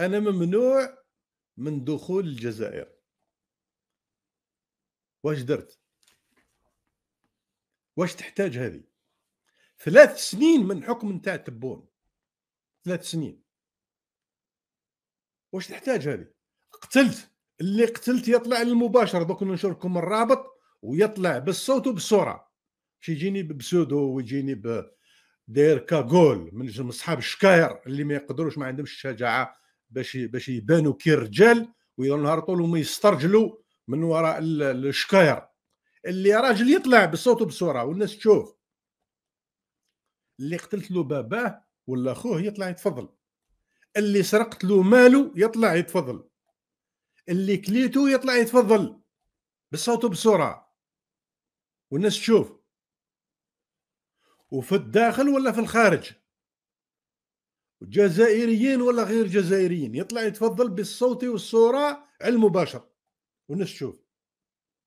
انا ممنوع من دخول الجزائر واش درت واش تحتاج هذه ثلاث سنين من حكم نتاع تبون ثلاث سنين واش تحتاج هذه قتلت اللي قتلت يطلع للمباشرة دوك ننشر لكم الرابط ويطلع بالصوت وبالصورة شي يجيني بسودو ويجيني ب داير كاغول من اصحاب الشكاير اللي ما يقدروش ما عندهمش الشجاعه باش باش يبانوا كي الرجال ويضل نهار طول هما يسترجلوا من وراء الشكاير اللي راجل يطلع بالصوت بصوره والناس تشوف اللي قتلت له باباه ولا اخوه يطلع يتفضل اللي سرقت له ماله يطلع يتفضل اللي كليته يطلع يتفضل بالصوت بسرعة والناس تشوف وفي الداخل ولا في الخارج جزائريين ولا غير جزائريين يطلع يتفضل بالصوت والصوره على المباشر ونشوف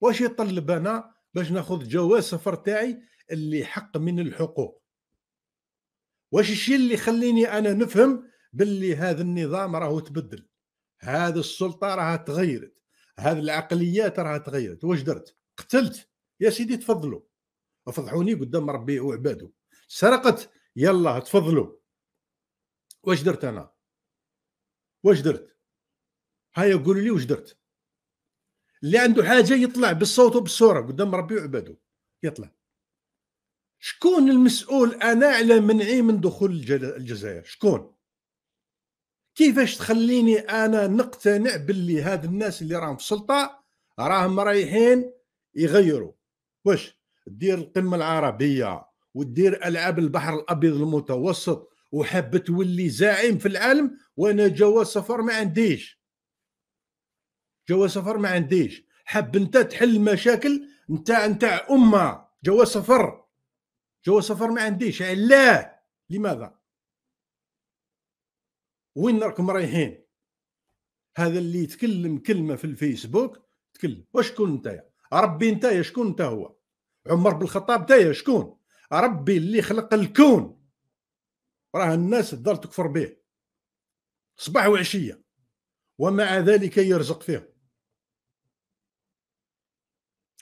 واش يطلب انا باش ناخذ جواز سفر تاعي اللي حق من الحقوق واش الشيء اللي يخليني انا نفهم باللي هذا النظام راهو تبدل هذه السلطه راها تغيرت هذه العقليات راها تغيرت واش درت قتلت يا سيدي تفضلوا افضحوني قدام ربي وعباده سرقت يلا تفضلوا واش درت انا واش درت هيا قولوا لي واش درت اللي عنده حاجه يطلع بالصوت وبالصوره قدام ربي وعباده يطلع شكون المسؤول انا على منعي من دخول الجزائر شكون كيفاش تخليني انا نقتنع باللي هاد الناس اللي راهم في السلطه راهم رايحين يغيروا واش دير القمه العربيه ودير العاب البحر الابيض المتوسط وحاب تولي زعيم في العالم وانا جواز سفر ما عنديش جواز سفر ما عنديش حاب انت تحل مشاكل نتاع نتاع امه جواز سفر جواز سفر ما عنديش علاه يعني لماذا وين راكم رايحين هذا اللي يتكلم كلمه في الفيسبوك تكلم وشكون انت ربي انت شكون انت هو عمر بن الخطاب انت شكون ربي اللي خلق الكون راه الناس الدار تكفر به صباح وعشيه ومع ذلك يرزق فيهم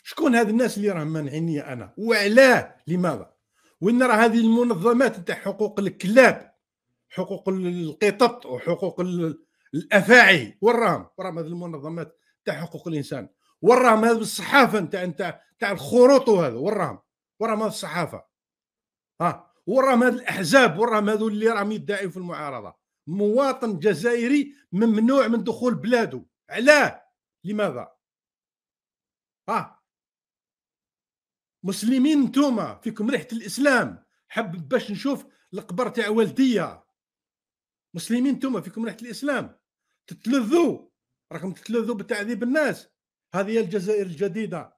شكون هاد الناس اللي راهم مانعيني انا وعلاه لماذا وين راه هذه المنظمات تاع حقوق الكلاب حقوق القطط وحقوق الافاعي وراهم وراهم هذه المنظمات تاع حقوق الانسان وراهم هذا الصحافه تاع تاع الخروط وهذا وراهم وراهم الصحافه ها وراهم هاد الاحزاب وراهم هذو اللي راهم يدعيوا في المعارضه مواطن جزائري ممنوع من دخول بلاده علاه لماذا اه مسلمين نتوما فيكم ريحه الاسلام حب باش نشوف القبر تاع والديا مسلمين نتوما فيكم ريحه الاسلام تتلذوا راكم تتلذوا بتعذيب الناس هذه هي الجزائر الجديده